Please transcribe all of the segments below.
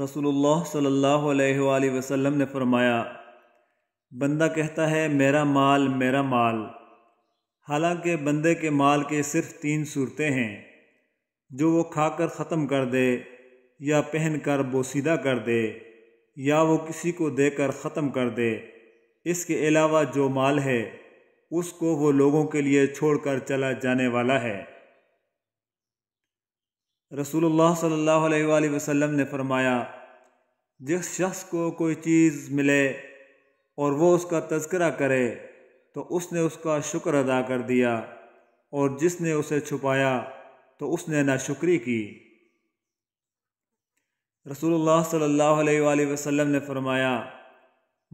रसूलुल्लाह सल्लल्लाहु अलैहि वसल्लम ने फरमाया बंदा कहता है मेरा माल मेरा माल हालांकि बंदे के माल के सिर्फ तीन सूरतें हैं जो वो खाकर ख़त्म कर दे या पहन कर बोसीदा कर दे या वो किसी को देकर ख़त्म कर दे इसके अलावा जो माल है उसको वो लोगों के लिए छोड़कर चला जाने वाला है रसूलुल्लाह सल्लल्लाहु अलैहि वसल्लम ने फरमाया जिस शख्स को कोई चीज़ मिले और वो उसका तस्करा करे तो उसने उसका शुक्र अदा कर दिया और जिसने उसे छुपाया तो उसने शुक्री की रसूलुल्लाह सल्लल्लाहु अलैहि वसल्लम ने फरमाया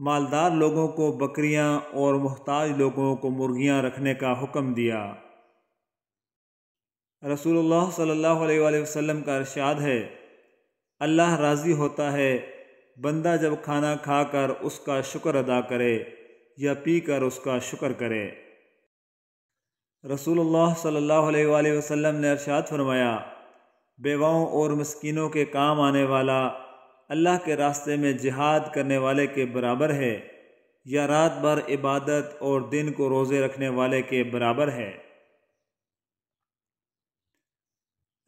मालदार लोगों को बकरियां और मोहताज लोगों को मुर्गियां रखने का हुक्म दिया रसूल सल्लल्लाहु अलैहि वसल्लम का अरशाद है अल्लाह राज़ी होता है बंदा जब खाना खाकर उसका शुक्र अदा करे या पी कर उसका शुक्र करे रसूल सल्लल्लाहु अलैहि वसल्लम ने इरशाद फरमाया बेवाओं और मस्किनों के काम आने वाला अल्लाह के रास्ते में जिहाद करने वाले के बराबर है या रात भर इबादत और दिन को रोज़े रखने वाले के बराबर है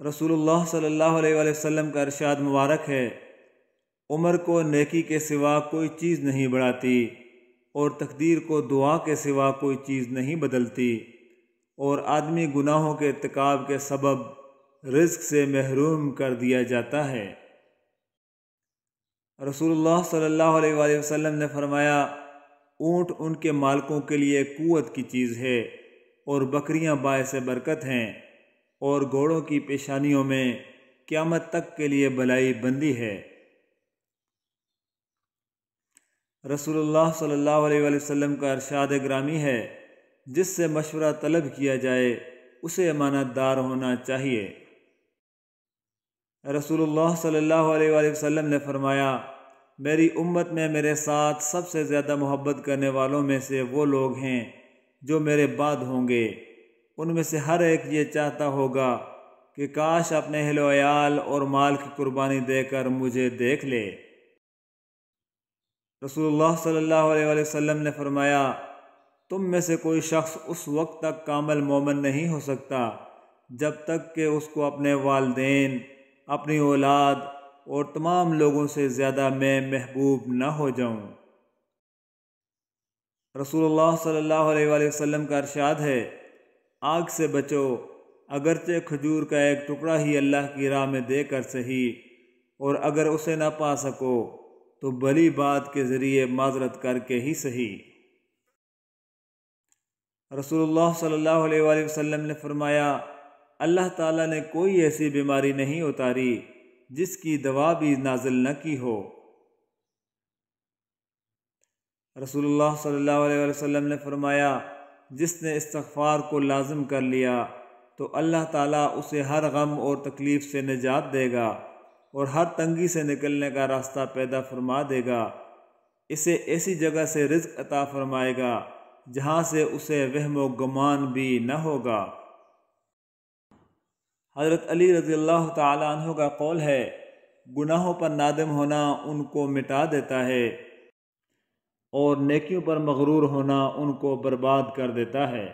रसूलुल्लाह सल्लल्लाहु अलैहि वसल्लम का इरशाद मुबारक है उम्र को नेकी के सिवा कोई चीज़ नहीं बढ़ाती और तकदीर को दुआ के सिवा कोई चीज़ नहीं बदलती और आदमी गुनाहों के इरतकाब के सबब रिज्क से महरूम कर दिया जाता है रसूलुल्लाह सल्लल्लाहु अलैहि वसल्लम ने फरमाया ऊँट उनके मालकों के लिए कुत की चीज़ है और बकरियां से बरकत हैं और घोड़ों की पेशानियों में क़्यामत तक के लिए भलाई बंदी है रसूलुल्लाह सल्लल्लाहु अलैहि वसल्लम का अरशाद ग्रामी है जिससे मशवरा तलब किया जाए उसे अमानतदार होना चाहिए रसूलुल्लाह सल्लल्लाहु अलैहि वसल्लम ने फरमाया मेरी उम्मत में मेरे साथ सबसे ज़्यादा मोहब्बत करने वालों में से वो लोग हैं जो मेरे बाद होंगे उनमें से हर एक ये चाहता होगा कि काश अपने हिलोयाल और माल की कुर्बानी देकर मुझे देख ले रसूलुल्लाह सल्लल्लाहु अलैहि वसल्लम ने फरमाया तुम में से कोई शख्स उस वक्त तक कामल मोमन नहीं हो सकता जब तक कि उसको अपने वालदेन अपनी औलाद और तमाम लोगों से ज़्यादा मैं महबूब न हो जाऊँ रसूलुल्लाह सल्लल्लाहु अलैहि वसल्लम का अर्शाद है आग से बचो अगरचे खजूर का एक टुकड़ा ही अल्लाह की राह में देकर सही और अगर उसे ना पा सको तो भली बात के ज़रिए माजरत करके ही सही रसूलुल्लाह सल्लल्लाहु अलैहि वसल्लम ने फरमाया अल्लाह ताला ने कोई ऐसी बीमारी नहीं उतारी जिसकी दवा भी नाजिल न की हो रसूलुल्लाह सल्लल्लाहु अलैहि वसल्लम ने फरमाया जिसने इस्तफ़ार को लाजम कर लिया तो अल्लाह ताला उसे हर गम और तकलीफ़ से निजात देगा और हर तंगी से निकलने का रास्ता पैदा फरमा देगा इसे ऐसी जगह से रिज्क अता फरमाएगा जहाँ से उसे वहम व गमान भी न होगा हज़रत अली रज़ी अल्लाह तहों का कौल है गुनाहों पर नादम होना उनको मिटा देता है और नेकियों पर मगरूर होना उनको बर्बाद कर देता है